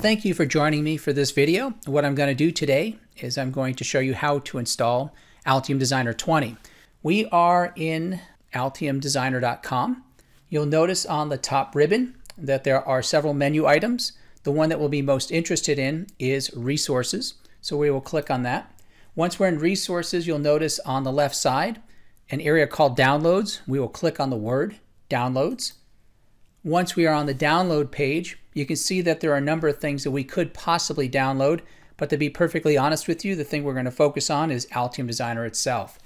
thank you for joining me for this video. What I'm going to do today is I'm going to show you how to install Altium Designer 20. We are in altiumdesigner.com. You'll notice on the top ribbon that there are several menu items. The one that we'll be most interested in is resources. So we will click on that. Once we're in resources, you'll notice on the left side an area called downloads. We will click on the word downloads. Once we are on the download page, you can see that there are a number of things that we could possibly download, but to be perfectly honest with you, the thing we're going to focus on is Altium Designer itself.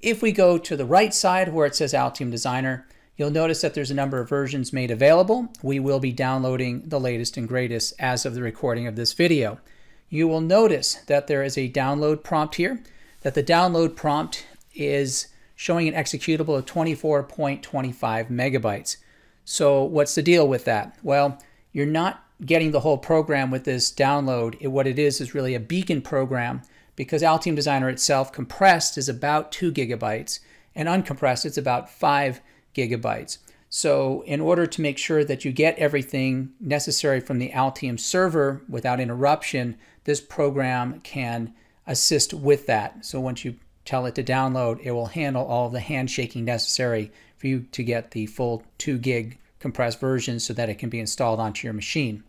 If we go to the right side where it says Altium Designer, you'll notice that there's a number of versions made available. We will be downloading the latest and greatest as of the recording of this video. You will notice that there is a download prompt here, that the download prompt is showing an executable of 24.25 megabytes. So what's the deal with that? Well, you're not getting the whole program with this download. It, what it is is really a beacon program because Altium Designer itself compressed is about two gigabytes and uncompressed it's about five gigabytes. So in order to make sure that you get everything necessary from the Altium server without interruption, this program can assist with that. So once you tell it to download, it will handle all the handshaking necessary for you to get the full 2 gig compressed version so that it can be installed onto your machine.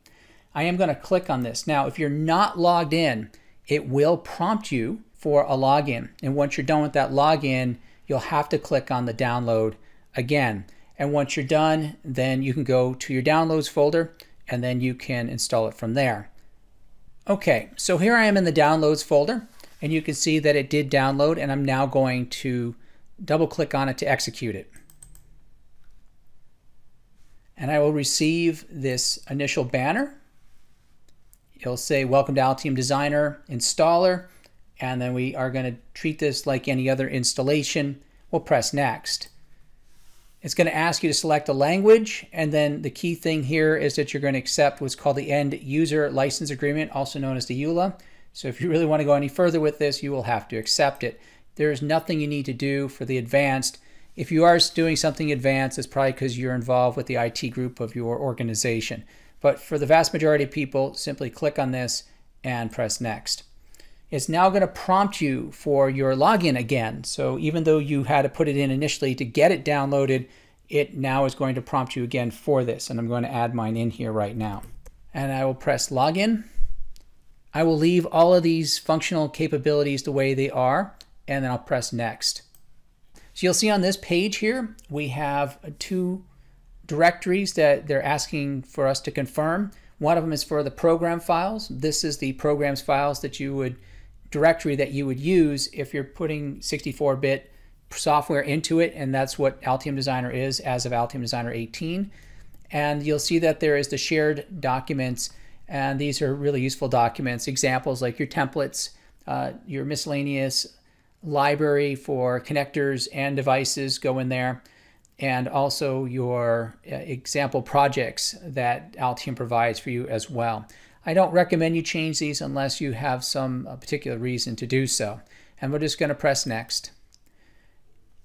I am going to click on this. Now, if you're not logged in, it will prompt you for a login. And once you're done with that login, you'll have to click on the download again. And once you're done, then you can go to your downloads folder and then you can install it from there. Okay, so here I am in the downloads folder and you can see that it did download and I'm now going to double click on it to execute it and I will receive this initial banner. It'll say, welcome to Altium Designer Installer. And then we are gonna treat this like any other installation. We'll press next. It's going to ask you to select a language, and then the key thing here is that you're going to accept what's called the End User License Agreement, also known as the EULA. So if you really want to go any further with this, you will have to accept it. There is nothing you need to do for the advanced if you are doing something advanced, it's probably because you're involved with the IT group of your organization. But for the vast majority of people, simply click on this and press next. It's now going to prompt you for your login again. So even though you had to put it in initially to get it downloaded, it now is going to prompt you again for this. And I'm going to add mine in here right now. And I will press login. I will leave all of these functional capabilities the way they are, and then I'll press next. So you'll see on this page here, we have two directories that they're asking for us to confirm. One of them is for the program files. This is the programs files that you would directory that you would use if you're putting 64-bit software into it, and that's what Altium Designer is as of Altium Designer 18. And you'll see that there is the shared documents, and these are really useful documents, examples like your templates, uh, your miscellaneous library for connectors and devices go in there, and also your uh, example projects that Altium provides for you as well. I don't recommend you change these unless you have some uh, particular reason to do so. And we're just going to press next.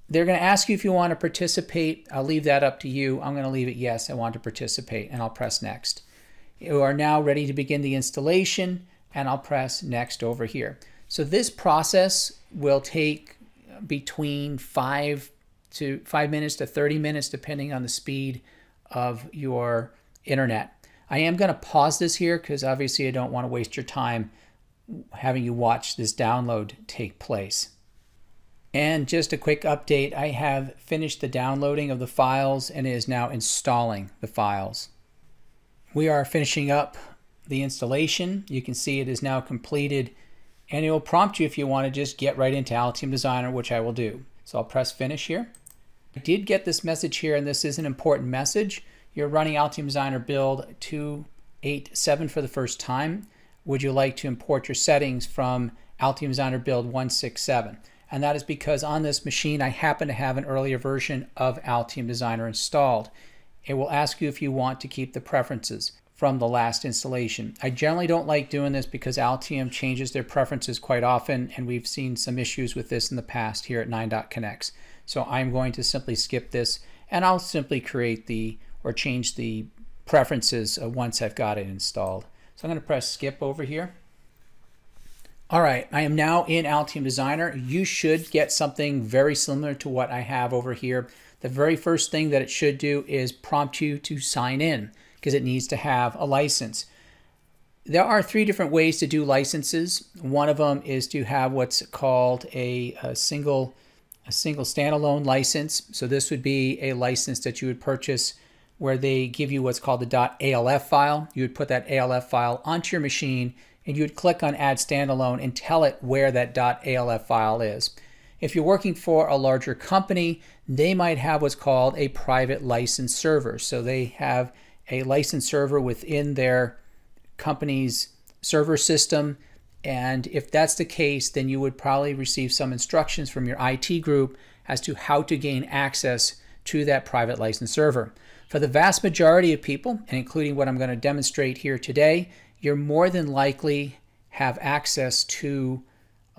They're going to ask you if you want to participate. I'll leave that up to you. I'm going to leave it yes, I want to participate, and I'll press next. You are now ready to begin the installation, and I'll press next over here. So this process will take between five to five minutes to 30 minutes, depending on the speed of your internet. I am going to pause this here because obviously I don't want to waste your time having you watch this download take place. And just a quick update, I have finished the downloading of the files and is now installing the files. We are finishing up the installation. You can see it is now completed and it will prompt you if you want to just get right into Altium Designer, which I will do. So I'll press finish here. I did get this message here, and this is an important message. You're running Altium Designer build 287 for the first time. Would you like to import your settings from Altium Designer build 167? And that is because on this machine, I happen to have an earlier version of Altium Designer installed. It will ask you if you want to keep the preferences from the last installation. I generally don't like doing this because Altium changes their preferences quite often and we've seen some issues with this in the past here at 9.connects. So I'm going to simply skip this and I'll simply create the or change the preferences uh, once I've got it installed. So I'm going to press skip over here. All right, I am now in Altium Designer. You should get something very similar to what I have over here. The very first thing that it should do is prompt you to sign in because it needs to have a license. There are three different ways to do licenses. One of them is to have what's called a, a single a single standalone license. So this would be a license that you would purchase where they give you what's called the .alf file. You would put that .alf file onto your machine and you would click on add standalone and tell it where that .alf file is. If you're working for a larger company, they might have what's called a private license server. So they have a licensed server within their company's server system. And if that's the case, then you would probably receive some instructions from your IT group as to how to gain access to that private license server. For the vast majority of people, and including what I'm going to demonstrate here today, you're more than likely have access to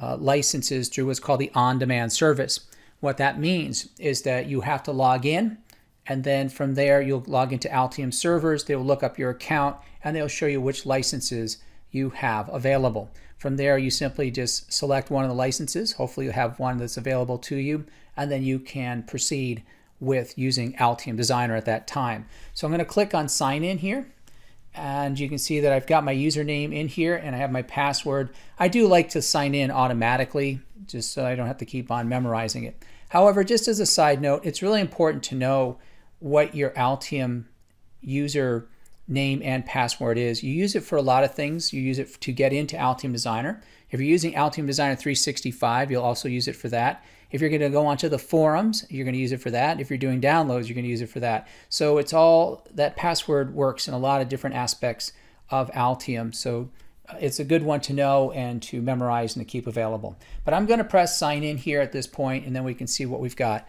uh, licenses through what's called the on-demand service. What that means is that you have to log in and then from there, you'll log into Altium servers. They'll look up your account and they'll show you which licenses you have available. From there, you simply just select one of the licenses. Hopefully you have one that's available to you, and then you can proceed with using Altium Designer at that time. So I'm gonna click on sign in here, and you can see that I've got my username in here and I have my password. I do like to sign in automatically, just so I don't have to keep on memorizing it. However, just as a side note, it's really important to know what your Altium user name and password is. You use it for a lot of things. You use it to get into Altium Designer. If you're using Altium Designer 365, you'll also use it for that. If you're going to go onto the forums, you're going to use it for that. If you're doing downloads, you're going to use it for that. So it's all that password works in a lot of different aspects of Altium. So uh, it's a good one to know and to memorize and to keep available. But I'm going to press sign in here at this point and then we can see what we've got.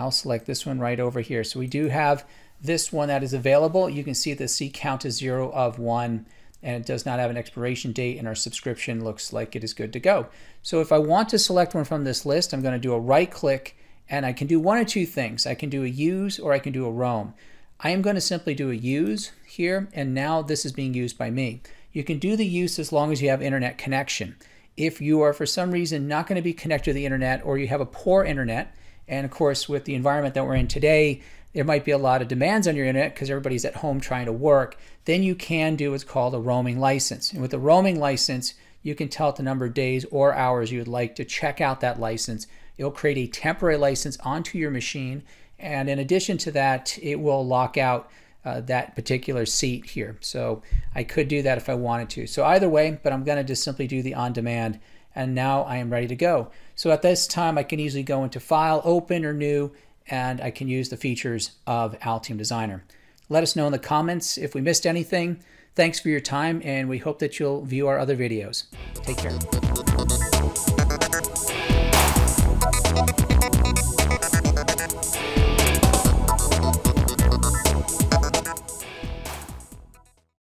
I'll select this one right over here. So we do have this one that is available. You can see the seat count is zero of one and it does not have an expiration date and our subscription looks like it is good to go. So if I want to select one from this list, I'm gonna do a right click and I can do one or two things. I can do a use or I can do a roam. I am gonna simply do a use here and now this is being used by me. You can do the use as long as you have internet connection. If you are for some reason not gonna be connected to the internet or you have a poor internet, and of course, with the environment that we're in today, there might be a lot of demands on your internet because everybody's at home trying to work. Then you can do what's called a roaming license. And with a roaming license, you can tell it the number of days or hours you would like to check out that license. It'll create a temporary license onto your machine. And in addition to that, it will lock out uh, that particular seat here. So I could do that if I wanted to. So either way, but I'm going to just simply do the on demand and now I am ready to go. So at this time, I can easily go into File, Open or New, and I can use the features of Altium Designer. Let us know in the comments if we missed anything. Thanks for your time, and we hope that you'll view our other videos. Take care.